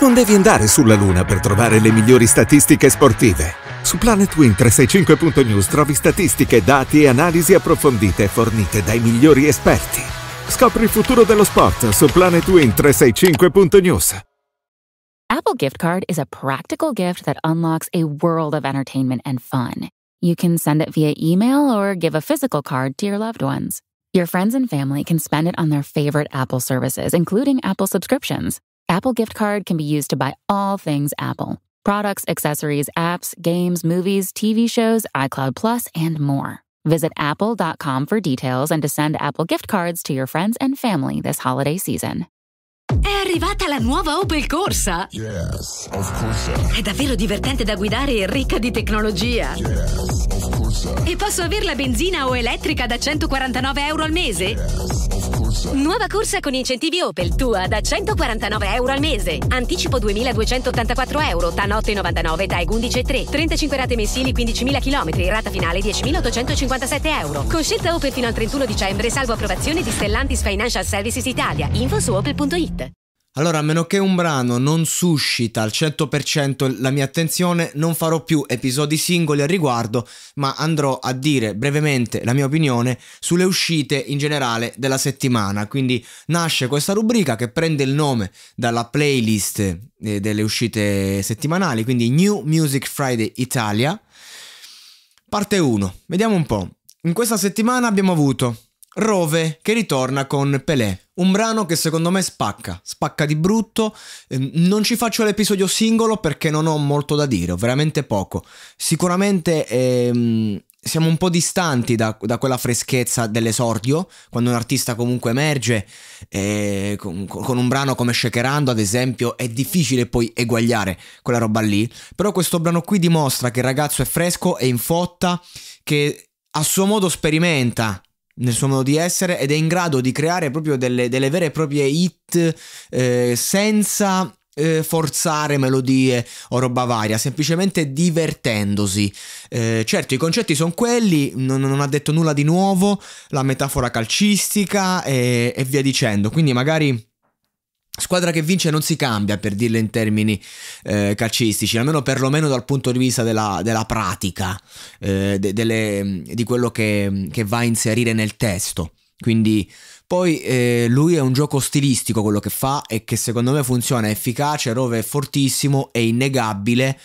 Non devi andare sulla Luna per trovare le migliori statistiche sportive. Su planetwin 365news trovi statistiche, dati e analisi approfondite fornite dai migliori esperti. Scopri il futuro dello sport su planetwin 365news Apple Gift Card is a practical gift that unlocks a world of entertainment and fun. You can send it via email or give a physical card to your loved ones. Your friends and family can spend it on their favorite Apple services, including Apple subscriptions. Apple gift card can be used to buy all things Apple products, accessories, apps, games, movies, TV shows, iCloud Plus, and more. Visit apple.com for details and to send Apple gift cards to your friends and family this holiday season. È arrivata la nuova Opel Corsa! Yes, of course. È davvero divertente da guidare e ricca di tecnologia. Yes, of course. E posso averla benzina o elettrica da 149 euro al mese? Yes. corsa. Nuova corsa con incentivi Opel, tua da 149 euro al mese. Anticipo 2284 euro, TAN 8,99, TAEG 11,3. 35 rate mensili, 15.000 km, rata finale 10.857 euro. Con scelta Opel fino al 31 dicembre, salvo approvazione di Stellantis Financial Services Italia. Info su opel.it. Allora, a meno che un brano non suscita al 100% la mia attenzione, non farò più episodi singoli al riguardo, ma andrò a dire brevemente la mia opinione sulle uscite in generale della settimana. Quindi nasce questa rubrica che prende il nome dalla playlist eh, delle uscite settimanali, quindi New Music Friday Italia. Parte 1. Vediamo un po'. In questa settimana abbiamo avuto Rove che ritorna con Pelé. Un brano che secondo me spacca, spacca di brutto. Ehm, non ci faccio l'episodio singolo perché non ho molto da dire, ho veramente poco. Sicuramente ehm, siamo un po' distanti da, da, quella freschezza dell'esordio, quando un artista comunque emerge, eh, con, con, un brano come Shakerando ad esempio, è difficile poi eguagliare quella roba lì. Però questo brano qui dimostra che il ragazzo è fresco, è in fotta, che a suo modo sperimenta nel suo modo di essere ed è in grado di creare proprio delle, delle vere e proprie hit eh, senza eh, forzare melodie o roba varia, semplicemente divertendosi. Eh, certo, i concetti sono quelli, non, non, ha detto nulla di nuovo, la metafora calcistica e, e via dicendo, quindi magari Squadra che vince non si cambia, per dirla in termini eh, calcistici, almeno perlomeno dal punto di vista della, della pratica, eh, de, delle, di quello che, che, va a inserire nel testo. Quindi poi eh, lui è un gioco stilistico quello che fa e che secondo me funziona, è efficace, Rove è fortissimo, è innegabile.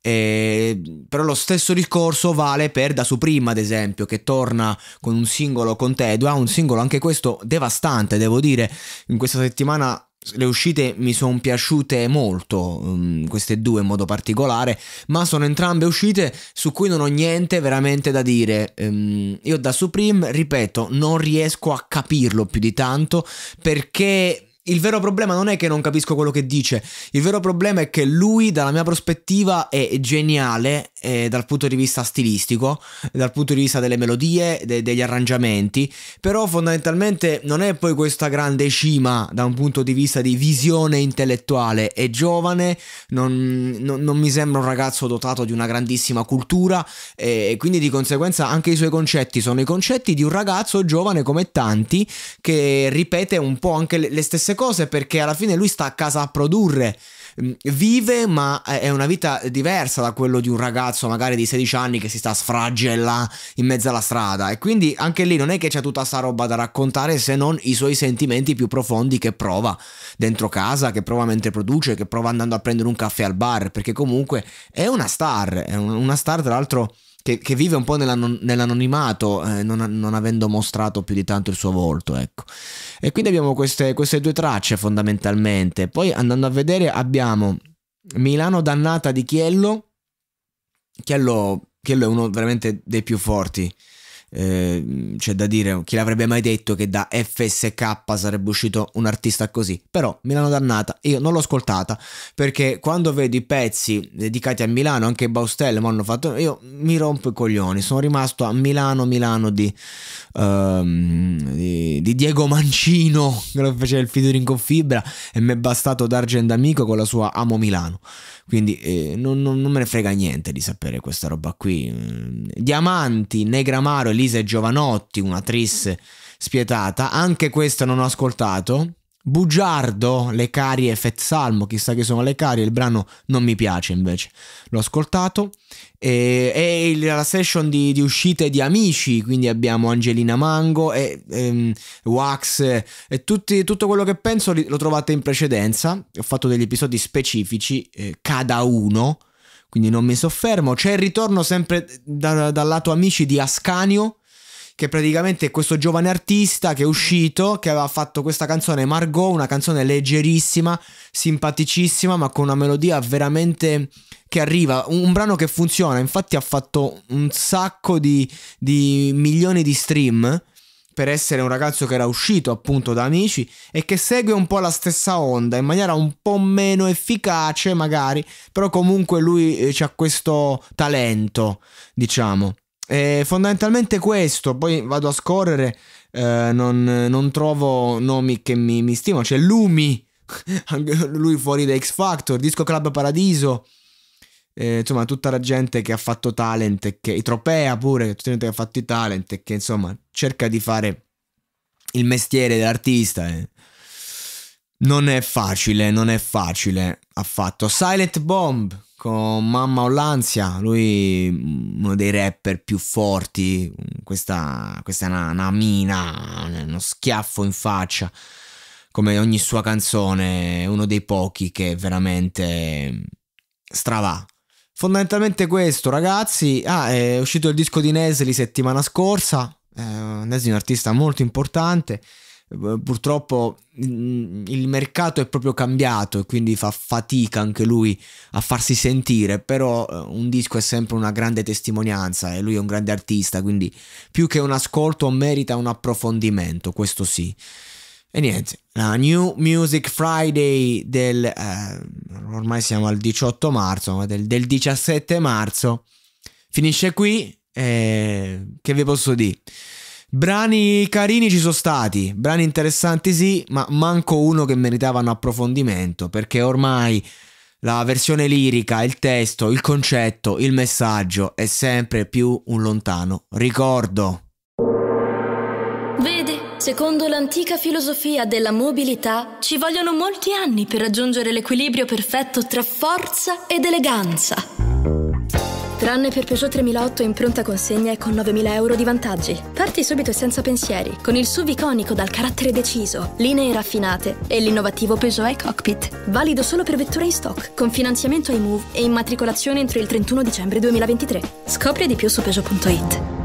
Eh, però lo stesso discorso vale per Da Suprema, ad esempio, che torna con un singolo con Tedua, un singolo anche questo devastante, devo dire. In questa settimana le uscite mi sono piaciute molto, mm, queste due in modo particolare, ma sono entrambe uscite su cui non ho niente veramente da dire. Ehm, io da Supreme, ripeto, non riesco a capirlo più di tanto perché il vero problema non è che non capisco quello che dice, il vero problema è che lui dalla mia prospettiva è geniale eh, dal punto di vista stilistico, dal punto di vista delle melodie, de- degli arrangiamenti, però fondamentalmente non è poi questa grande cima da un punto di vista di visione intellettuale, è giovane, non, non, non mi sembra un ragazzo dotato di una grandissima cultura eh, e quindi di conseguenza anche i suoi concetti sono i concetti di un ragazzo giovane come tanti che ripete un po' anche le, le stesse cose cose perché alla fine lui sta a casa a produrre, mm, vive ma è una vita diversa da quello di un ragazzo magari di 16 anni che si sta a sfragella in mezzo alla strada e quindi anche lì non è che c'è tutta sta roba da raccontare se non i suoi sentimenti più profondi che prova dentro casa, che prova mentre produce, che prova andando a prendere un caffè al bar perché comunque è una star, è una star tra l'altro che, che vive un po' nell'anonimato, eh, non, non, avendo mostrato più di tanto il suo volto. Ecco. E quindi abbiamo queste, queste due tracce fondamentalmente. Poi andando a vedere abbiamo Milano dannata di Chiello. Chiello, Chiello è uno veramente dei più forti Ehm, c'è da dire, chi l'avrebbe mai detto che da FSK sarebbe uscito un artista così, però Milano Dannata io non l'ho ascoltata perché quando vedo i pezzi dedicati a Milano, anche Baustelle mi hanno fatto, io mi rompo i coglioni, sono rimasto a Milano Milano di, um, di, di Diego Mancino che faceva il featuring con Fibra e mi è bastato D'Argent Amico con la sua Amo Milano, quindi eh, non, non, non me ne frega niente di sapere questa roba qui. Diamanti, Negramaro Lisa Giovanotti, un'attrice spietata. Anche questa non ho ascoltato. Bugiardo, Le Carie Fezzalmo, chissà che sono Le Carie, il brano non mi piace invece, l'ho ascoltato. E, e la session di, di, uscite di Amici, quindi abbiamo Angelina Mango e, e ehm, Wax e tutti, tutto quello che penso lo trovate in precedenza. Ho fatto degli episodi specifici, eh, cada uno, quindi non mi soffermo. C'è il ritorno sempre da, dal lato amici di Ascanio, che praticamente è questo giovane artista che è uscito, che aveva fatto questa canzone Margot, una canzone leggerissima, simpaticissima, ma con una melodia veramente che arriva, un, un brano che funziona, infatti ha fatto un sacco di, di milioni di stream per essere un ragazzo che era uscito appunto da amici e che segue un po' la stessa onda in maniera un po' meno efficace magari, però comunque lui eh, ha questo talento, diciamo. E fondamentalmente questo, poi vado a scorrere, eh, non, non, trovo nomi che mi, mi stimano, c'è Lumi, lui fuori da X Factor, Disco Club Paradiso, eh, insomma tutta la gente che ha fatto talent e che i tropea pure tutta la gente che ha fatto i talent e che insomma cerca di fare il mestiere dell'artista eh. non è facile non è facile affatto Silent Bomb con Mamma o l'ansia, lui mm, uno dei rapper più forti, mm, questa, questa è una, una, mina, uno schiaffo in faccia, come ogni sua canzone, uno dei pochi che veramente mm, stravà Fondamentalmente questo, ragazzi. Ah, è uscito il disco di Nesli settimana scorsa. Eh, Nesli è un artista molto importante. Eh, purtroppo il mercato è proprio cambiato e quindi fa fatica anche lui a farsi sentire, però eh, un disco è sempre una grande testimonianza e lui è un grande artista, quindi più che un ascolto merita un approfondimento, questo sì. E niente, la New Music Friday del... Eh, ormai siamo al 18 marzo, ma del, del 17 marzo. Finisce qui. Eh, che vi posso dire? Brani carini ci sono stati, brani interessanti sì, ma manco uno che meritava un approfondimento, perché ormai la versione lirica, il testo, il concetto, il messaggio è sempre più un lontano ricordo. Vedi, secondo l'antica filosofia della mobilità, ci vogliono molti anni per raggiungere l'equilibrio perfetto tra forza ed eleganza. Tranne per Peugeot 3008 in pronta consegna e con 9.000 euro di vantaggi. Parti subito e senza pensieri, con il SUV iconico dal carattere deciso, linee raffinate e l'innovativo Peugeot e Cockpit. Valido solo per vetture in stock, con finanziamento iMove e immatricolazione entro il 31 dicembre 2023. Scopri di più su Peugeot.it.